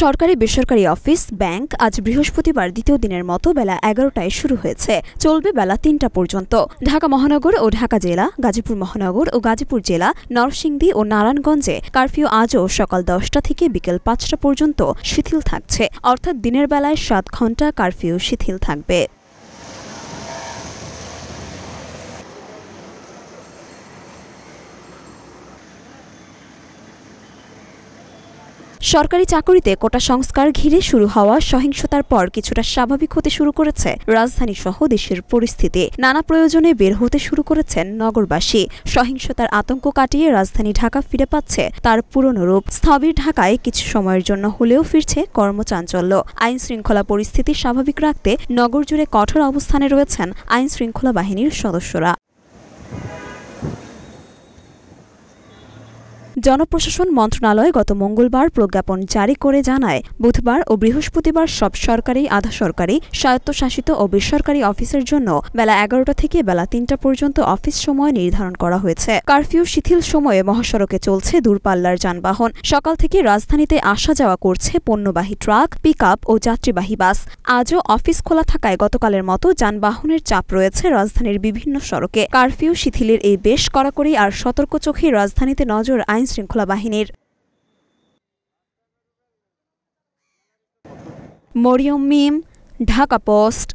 সরকারি বেসরকারি office bank আজ বৃহস্পতিবার দ্বিতীয় দিনের মতো বেলা এগারোটায় শুরু হয়েছে চলবে বেলা তিনটা পর্যন্ত ঢাকা মহানগর ও ঢাকা জেলা গাজীপুর মহানগর ও গাজীপুর জেলা নরসিংদী ও নারায়ণগঞ্জে কারফিউ আজও সকাল দশটা থেকে বিকেল পাঁচটা পর্যন্ত শিথিল থাকছে অর্থাৎ দিনের বেলায় সাত ঘন্টা কারফিউ শিথিল থাকবে সরকারি চাকরিতে কোটা সংস্কার ঘিরে শুরু হওয়া সহিংসতার পর কিছুটা স্বাভাবিক হতে শুরু করেছে রাজধানী সহ দেশের পরিস্থিতি নানা প্রয়োজনে বের হতে শুরু করেছেন নগরবাসী সহিংসতার আতঙ্ক কাটিয়ে রাজধানী ঢাকা ফিরে পাচ্ছে তার পুরনো রূপ স্থবির ঢাকায় কিছু সময়ের জন্য হলেও ফিরছে কর্মচাঞ্চল্য আইন শৃঙ্খলা পরিস্থিতি স্বাভাবিক রাখতে নগর জুড়ে কঠোর অবস্থানে রয়েছেন আইন শৃঙ্খলা বাহিনীর সদস্যরা জনপ্রশাসন মন্ত্রণালয় গত মঙ্গলবার প্রজ্ঞাপন জারি করে জানায় বুধবার ও বৃহস্পতিবার সব সরকারি আধা সরকারি স্বায়ত্তশাসিত ও বেসরকারি অফিসের জন্য বেলা এগারোটা থেকে বেলা তিনটা পর্যন্ত অফিস সময় নির্ধারণ করা হয়েছে কারফিউ শিথিল সময়ে মহাসড়কে চলছে দূরপাল্লার যানবাহন সকাল থেকে রাজধানীতে আসা যাওয়া করছে পণ্যবাহী ট্রাক পিক ও যাত্রীবাহী বাস আজও অফিস খোলা থাকায় গতকালের মতো যানবাহনের চাপ রয়েছে রাজধানীর বিভিন্ন সড়কে কারফিউ শিথিলের এই বেশ কড়াকড়ি আর সতর্ক চোখে রাজধানীতে নজর আইন আইনশৃঙ্খলা বাহিনীর মরিয়ম মিম ঢাকা পোস্ট